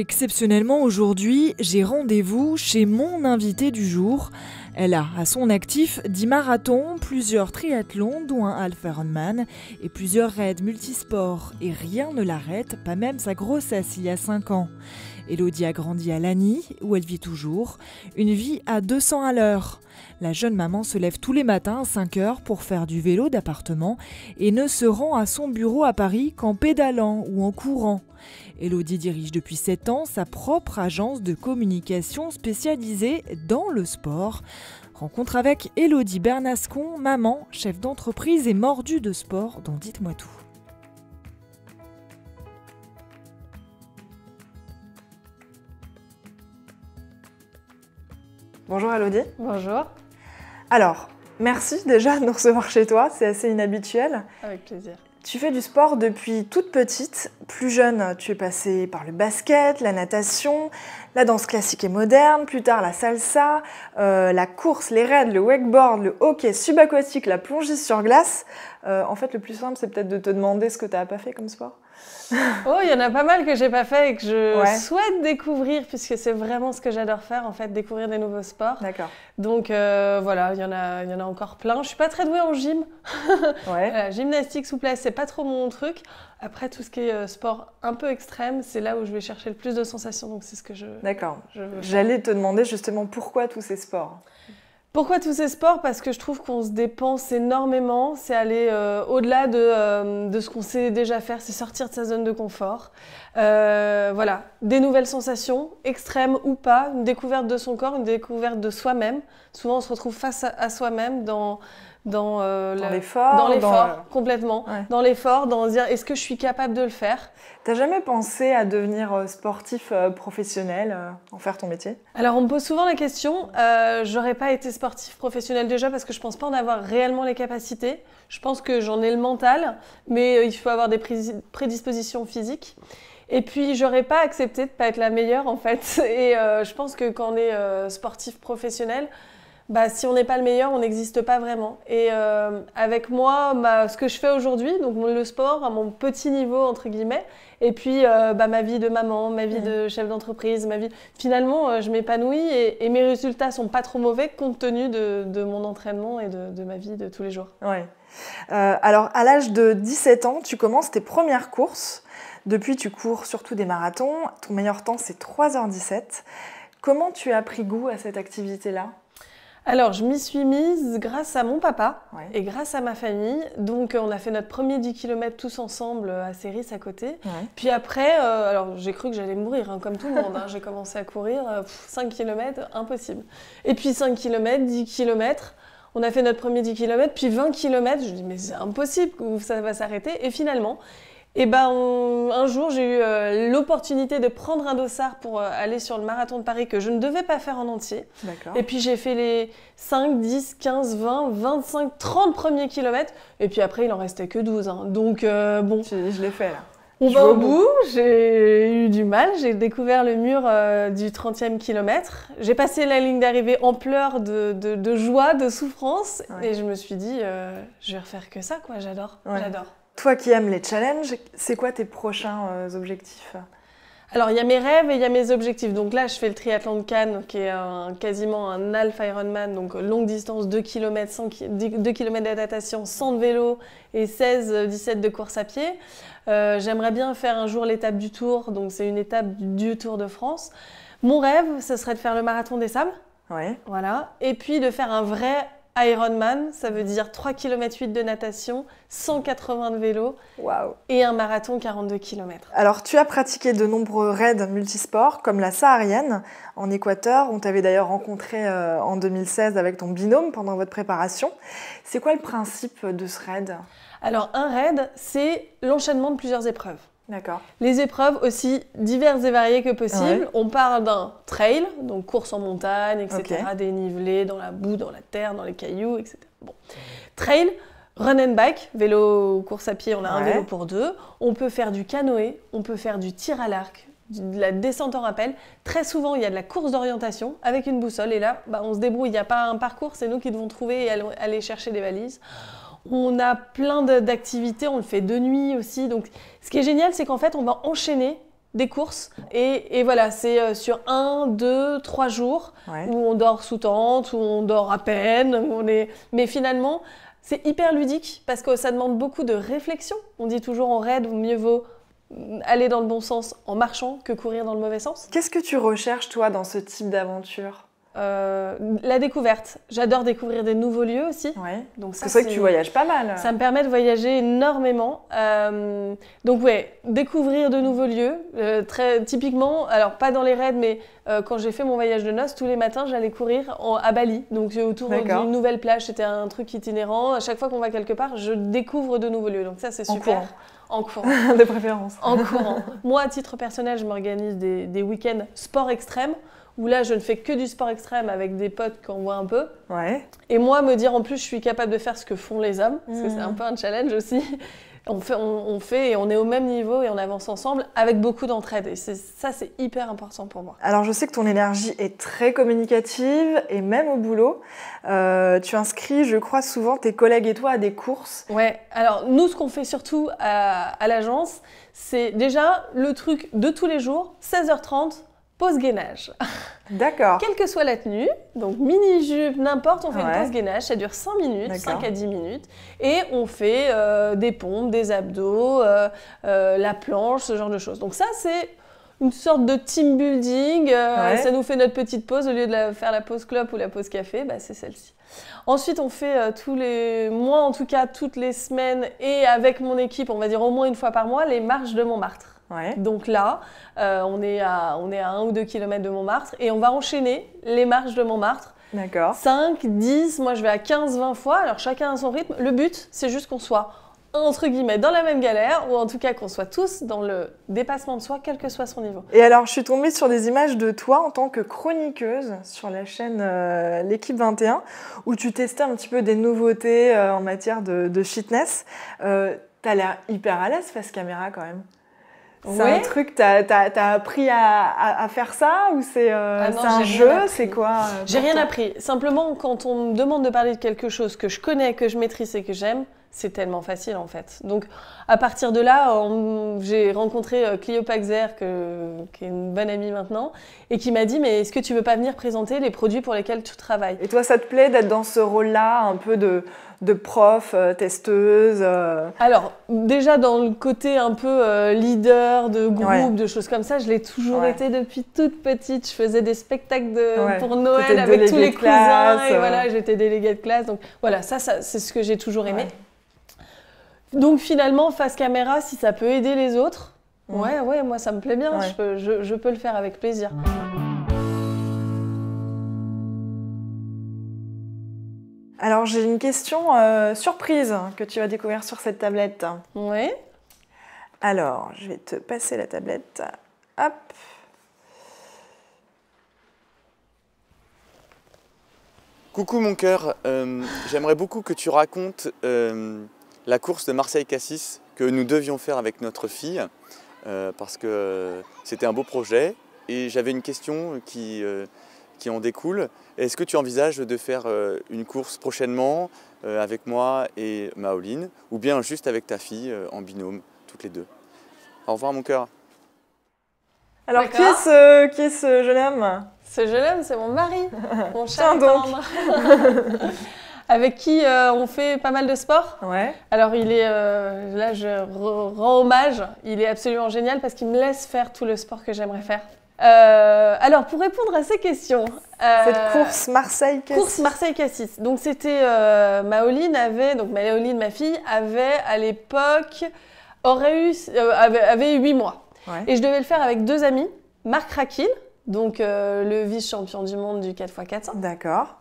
Exceptionnellement aujourd'hui, j'ai rendez-vous chez mon invité du jour. Elle a à son actif 10 marathons, plusieurs triathlons, dont un half Ironman, et plusieurs raids multisports. Et rien ne l'arrête, pas même sa grossesse il y a 5 ans. Elodie a grandi à Lagny, où elle vit toujours, une vie à 200 à l'heure. La jeune maman se lève tous les matins à 5 heures pour faire du vélo d'appartement et ne se rend à son bureau à Paris qu'en pédalant ou en courant. Elodie dirige depuis 7 ans sa propre agence de communication spécialisée dans le sport. Rencontre avec Elodie Bernascon, maman, chef d'entreprise et mordue de sport dont Dites-moi tout. Bonjour Elodie. Bonjour. Alors, merci déjà de nous recevoir chez toi, c'est assez inhabituel. Avec plaisir. Tu fais du sport depuis toute petite, plus jeune, tu es passée par le basket, la natation, la danse classique et moderne, plus tard la salsa, euh, la course, les raids, le wakeboard, le hockey subaquatique, la plongée sur glace. Euh, en fait, le plus simple, c'est peut-être de te demander ce que tu n'as pas fait comme sport oh, il y en a pas mal que j'ai pas fait et que je souhaite découvrir puisque c'est vraiment ce que j'adore faire en fait, découvrir des nouveaux sports. D'accord. Donc euh, voilà, il y en a, il y en a encore plein. Je suis pas très douée en gym. ouais. Euh, gymnastique, souplesse, c'est pas trop mon truc. Après tout ce qui est euh, sport un peu extrême, c'est là où je vais chercher le plus de sensations. Donc c'est ce que je. D'accord. J'allais te demander justement pourquoi tous ces sports. Pourquoi tous ces sports Parce que je trouve qu'on se dépense énormément, c'est aller euh, au-delà euh, de, ce qu'on sait déjà faire, c'est sortir de sa zone de confort. Euh, voilà, des nouvelles sensations, extrêmes ou pas, une découverte de son corps, une découverte de soi-même. Souvent on se retrouve face à soi-même dans dans, l'effort, euh, dans l'effort complètement, dans l'effort, dans dire est-ce que je suis capable de le faire. T'as jamais pensé à devenir euh, sportif euh, professionnel, en faire ton métier Alors on me pose souvent la question. j'aurais pas été sportif professionnel déjà parce que je pense pas en avoir réellement les capacités. Je pense que j'en ai le mental, mais il faut avoir des prédispositions physiques. Et puis, j'aurais pas accepté de pas être la meilleure en fait. Et je pense que quand on est sportif professionnel, bah, si on n'est pas le meilleur, on n'existe pas vraiment. Et euh, avec moi, ce que je fais aujourd'hui, donc le sport à mon petit niveau, entre guillemets, et puis euh, bah, ma vie de maman, ma vie mm. de chef d'entreprise, ma vie. Finalement, euh, je m'épanouis et, mes résultats sont pas trop mauvais compte tenu de, mon entraînement et de, ma vie de tous les jours. Ouais. alors, à l'âge de 17 ans, tu commences tes premières courses. Depuis, tu cours surtout des marathons. Ton meilleur temps, c'est 3h17. Comment tu as pris goût à cette activité-là alors, je m'y suis mise grâce à mon papa et grâce à ma famille. Donc, euh, on a fait notre premier 10 km tous ensemble euh, à Céris à côté. Puis après, euh, alors j'ai cru que j'allais mourir, hein, comme tout le monde. Hein. j'ai commencé à courir. 5 km, impossible. Et puis 5 km, 10 km. On a fait notre premier 10 km, puis 20 km. Je dis, mais c'est impossible, ça va s'arrêter. Et finalement, et eh ben, un jour, j'ai eu euh, l'opportunité de prendre un dossard pour euh, aller sur le marathon de Paris que je ne devais pas faire en entier. Et puis j'ai fait les 5, 10, 15, 20, 25, 30 premiers kilomètres. Et puis après, il en restait que 12. Hein. Donc euh, bon. Je, l'ai fait On va au bout, j'ai eu du mal, j'ai découvert le mur du 30e kilomètre. J'ai passé la ligne d'arrivée en pleurs de, joie, de souffrance, et je me suis dit, euh, je vais refaire que ça, quoi, j'adore, j'adore. Toi qui aimes les challenges, c'est quoi tes prochains euh, objectifs alors, il y a mes rêves et il y a mes objectifs. Donc là, je fais le triathlon de Cannes, qui est quasiment un alpha Ironman, donc euh, longue distance, 2 km, 100, 2 km d'adaptation, 100 de vélo et 16-17 euh, de course à pied. J'aimerais bien faire un jour l'étape du Tour, donc c'est une étape du Tour de France. Mon rêve, ce serait de faire le marathon des sables. Ouais. Voilà. Et puis de faire un vrai Ironman, ça veut dire 3 km 8 de natation, 180 de vélo et un marathon 42 km. Alors tu as pratiqué de nombreux raids multisports comme la Saharienne en Équateur, on t'avait d'ailleurs rencontré euh, en 2016 avec ton binôme pendant votre préparation. C'est quoi le principe de ce raid Alors un raid, c'est l'enchaînement de plusieurs épreuves. D'accord. Les épreuves aussi diverses et variées que possible. On parle d'un trail, donc course en montagne, etc., dénivelé, dans la boue, dans la terre, dans les cailloux, etc. Bon. Trail, run and bike, vélo, course à pied, on a un vélo pour deux. On peut faire du canoë, on peut faire du tir à l'arc, de la descente en rappel. Très souvent, il y a de la course d'orientation avec une boussole. Et là, bah, on se débrouille. Il n'y a pas un parcours, c'est nous qui devons trouver et aller chercher des valises. On a plein d'activités, on le fait de nuit aussi. Donc, ce qui est génial, c'est qu'en fait, on va enchaîner des courses. Et, voilà, c'est euh, sur un, deux, trois jours où on dort sous tente, où on dort à peine. Mais finalement, c'est hyper ludique parce que ça demande beaucoup de réflexion. On dit toujours en raid, mieux vaut aller dans le bon sens en marchant que courir dans le mauvais sens. Qu'est-ce que tu recherches, toi, dans ce type d'aventure euh, la découverte. J'adore découvrir des nouveaux lieux aussi. Donc c'est que tu voyages pas mal. Ça me permet de voyager énormément. Euh, donc ouais, découvrir de nouveaux lieux. Euh, très typiquement, alors pas dans les raids, mais quand j'ai fait mon voyage de noces, tous les matins j'allais courir à Bali. Donc autour d'une nouvelle plage, c'était un truc itinérant. À chaque fois qu'on va quelque part, je découvre de nouveaux lieux. Donc ça c'est super. En courant. de préférence. En courant. Moi, à titre personnel, je m'organise des, week-ends sport extrêmes où là, je ne fais que du sport extrême avec des potes qu'on voit un peu. Et moi, me dire en plus, je suis capable de faire ce que font les hommes, parce que c'est mm. un peu un challenge aussi. On fait, on, fait et on est au même niveau et on avance ensemble avec beaucoup d'entraide. Et ça, c'est hyper important pour moi. Alors, je sais que ton énergie est très communicative et même au boulot. Euh, tu inscris, je crois, souvent tes collègues et toi à des courses. Ouais, alors nous, ce qu'on fait surtout à, à l'agence, c'est déjà le truc de tous les jours, 16h30, pause gainage. D'accord. Quelle que soit la tenue, donc mini-jupe, n'importe, on fait une pause gainage, ça dure 5 minutes, 5 à 10 minutes, et on fait euh, des pompes, des abdos, euh, euh, la planche, ce genre de choses. Donc ça, c'est une sorte de team building, ça nous fait notre petite pause, au lieu de faire la pause club ou la pause café, bah, c'est celle-ci. Ensuite, on fait tous les mois, en tout cas toutes les semaines, et avec mon équipe, on va dire au moins une fois par mois, les marches de Montmartre. Donc là, euh, on, est à, on est à 1 ou 2 km de Montmartre et on va enchaîner les marches de Montmartre. D'accord. 5, 10, moi je vais à 15, 20 fois, alors chacun a son rythme. Le but, c'est juste qu'on soit entre guillemets, dans la même galère, ou en tout cas qu'on soit tous dans le dépassement de soi, quel que soit son niveau. Et alors, je suis tombée sur des images de toi en tant que chroniqueuse sur la chaîne euh, L'équipe 21, où tu testais un petit peu des nouveautés euh, en matière de, fitness. T'as l'air hyper à l'aise face caméra quand même. C'est un truc, t'as appris à, faire ça ou c'est euh, ah un jeu C'est quoi euh, J'ai rien appris. Simplement, quand on me demande de parler de quelque chose que je connais, que je maîtrise et que j'aime, c'est tellement facile en fait. Donc à partir de là, j'ai rencontré euh, Clio Paxer, qui est une bonne amie maintenant, et qui m'a dit mais est-ce que tu veux pas venir présenter les produits pour lesquels tu travailles Et toi, ça te plaît d'être dans ce rôle-là, un peu de, prof, euh, testeuse euh Alors déjà dans le côté un peu leader de groupe, de choses comme ça, je l'ai toujours été depuis toute petite. Je faisais des spectacles pour Noël avec tous les cousins, et voilà, j'étais déléguée de classe. Donc voilà, ça c'est ce que j'ai toujours aimé. Donc finalement, face caméra, si ça peut aider les autres, ouais, ouais, moi ça me plaît bien, je, peux, le faire avec plaisir. Alors j'ai une question euh, surprise que tu vas découvrir sur cette tablette. Oui. Alors, je vais te passer la tablette. Hop. Coucou mon cœur, euh, j'aimerais beaucoup que tu racontes euh, la course de Marseille-Cassis que nous devions faire avec notre fille, euh, parce que c'était un beau projet. Et j'avais une question qui, euh, qui en découle. Est-ce que tu envisages de faire euh, une course prochainement avec moi et Maoline, ou bien juste avec ta fille en binôme, toutes les deux Au revoir mon cœur. Alors qui est, ce, ce jeune homme Ce jeune homme, c'est mon mari, mon chien avec qui euh, on fait pas mal de sport. Ouais. Alors il est, euh, là je rends hommage, il est absolument génial parce qu'il me laisse faire tout le sport que j'aimerais faire. Euh, alors pour répondre à ces questions, cette course Marseille-Cassis. Course Marseille-Cassis. Donc c'était Maoline avait, donc Maoline ma fille avait à l'époque aurait eu avait, avait 8 mois. Et je devais le faire avec deux amis, Marc Raquin donc le vice-champion du monde du 4 x 4 D'accord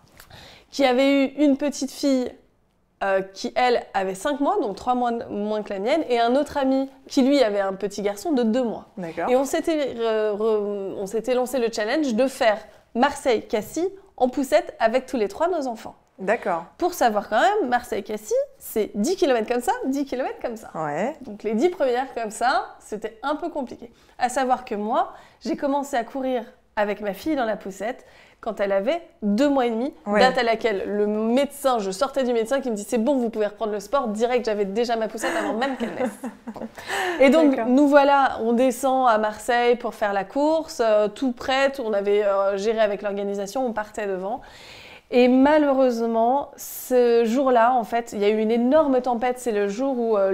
qui avait eu une petite fille euh, qui, elle, avait 5 mois, donc 3 mois moins que la mienne, et un autre ami qui, lui, avait un petit garçon de 2 mois. Et on s'était, lancé le challenge de faire Marseille-Cassis en poussette avec tous les trois nos enfants. D'accord. Pour savoir quand même, Marseille-Cassis, c'est 10 km comme ça, 10 km comme ça. Ouais. Donc les 10 premières comme ça, c'était un peu compliqué. À savoir que moi, j'ai commencé à courir avec ma fille dans la poussette quand elle avait deux mois et demi, date à laquelle le médecin, je sortais du médecin qui me dit c'est bon, vous pouvez reprendre le sport direct, j'avais déjà ma poussette avant même qu'elle naisse. et donc nous voilà, on descend à Marseille pour faire la course, euh, tout prêt, on avait euh, géré avec l'organisation, on partait devant. Et malheureusement, ce jour-là, en fait, il y a eu une énorme tempête. C'est le jour où euh,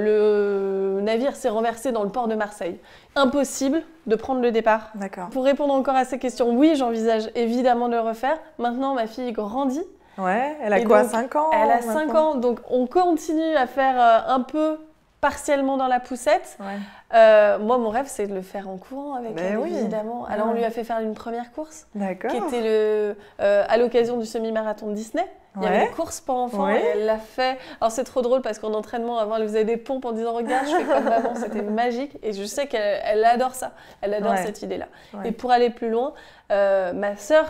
le navire s'est renversé dans le port de Marseille. Impossible de prendre le départ. D'accord. Pour répondre encore à ces questions, oui, j'envisage évidemment de le refaire. Maintenant, ma fille grandit. Ouais, elle a quoi, 5 ans Elle a 5 ans, donc on continue à faire euh, un peu partiellement dans la poussette. Ouais. Euh, moi, mon rêve, c'est de le faire en courant avec ben elle, évidemment. Alors, ah. on lui a fait faire une première course, qui était le, euh, à l'occasion du semi-marathon de Disney. Il y avait une course pour enfants et elle l'a fait. Alors c'est trop drôle parce qu'en entraînement, avant, elle faisait des pompes en disant Regarde, je fais comme maman. C'était magique. Et je sais qu'elle adore ça. Elle adore cette idée-là. Et pour aller plus loin, euh, ma sœur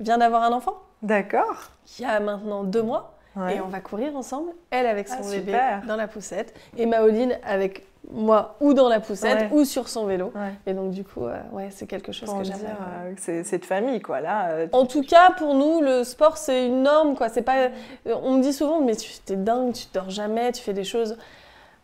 vient d'avoir un enfant. D'accord. Qui a maintenant deux mois. Et on va courir ensemble, elle avec son ah, bébé dans la poussette et Maoline avec moi, ou dans la poussette, ou sur son vélo. Et donc, du coup, euh, ouais, c'est quelque chose que j'aime. Euh, c'est, de famille, quoi, là. Euh, en tout cas, pour nous, le sport, c'est une norme, quoi. pas... On me dit souvent, mais tu es dingue, tu dors jamais, tu fais des choses...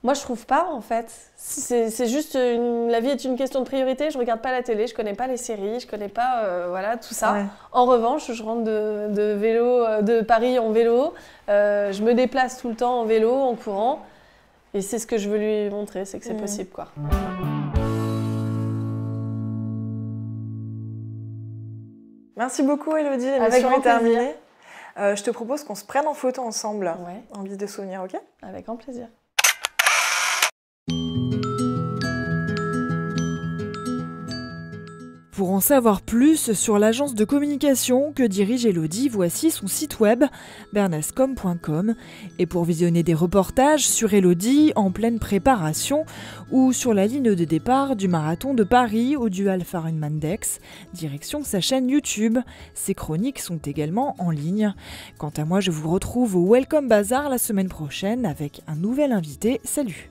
Moi, je trouve pas, en fait. C'est, juste... La vie est une question de priorité. Je regarde pas la télé, je connais pas les séries, je connais pas, voilà, tout ça. En revanche, je rentre de, de, vélo, de Paris en vélo. je me déplace tout le temps en vélo, en courant. Et c'est ce que je veux lui montrer, c'est que c'est mm. possible, quoi. Merci beaucoup, Elodie. Avec est terminée. Euh, je te propose qu'on se prenne en photo ensemble, en guise de souvenir, ok Avec grand plaisir. Pour en savoir plus sur l'agence de communication que dirige Elodie, voici son site web bernascom.com. Et pour visionner des reportages sur Elodie en pleine préparation ou sur la ligne de départ du marathon de Paris au dual Farin Mandex, direction sa chaîne YouTube. Ses chroniques sont également en ligne. Quant à moi, je vous retrouve au Welcome Bazar la semaine prochaine avec un nouvel invité. Salut!